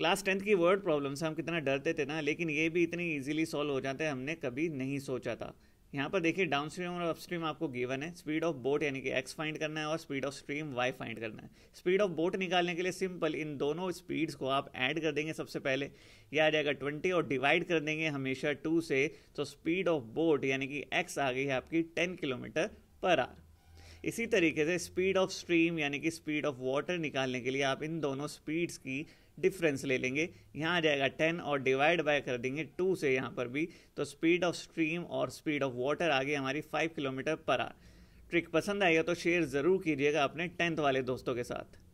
class tenth की word problem से हम कितना डरते थे ना लेकिन ये भी इतनी ईजिली सॉल्व हो जाते हैं हमने कभी नहीं सोचा था यहाँ पर देखिए डाउन स्ट्रीम और अपस्ट्रीम आपको गिवन है स्पीड ऑफ बोट यानी कि एक्स फाइंड करना है और speed of stream Y find करना है स्पीड ऑफ बोट निकालने के लिए सिंपल इन दोनों स्पीड्स को आप ऐड कर देंगे सबसे पहले यह आ जाएगा ट्वेंटी और डिवाइड कर देंगे हमेशा टू से तो स्पीड ऑफ बोट यानी कि एक्स आ गई है आपकी टेन किलोमीटर पर आर इसी तरीके से स्पीड ऑफ स्ट्रीम यानी कि स्पीड ऑफ वाटर निकालने के लिए आप इन दोनों स्पीड्स की डिफरेंस ले लेंगे यहाँ आ जाएगा टेन और डिवाइड बाय कर देंगे टू से यहाँ पर भी तो स्पीड ऑफ स्ट्रीम और स्पीड ऑफ वाटर आ गई हमारी फाइव किलोमीटर पर आर ट्रिक पसंद आएगा तो शेयर ज़रूर कीजिएगा अपने टेंथ वाले दोस्तों के साथ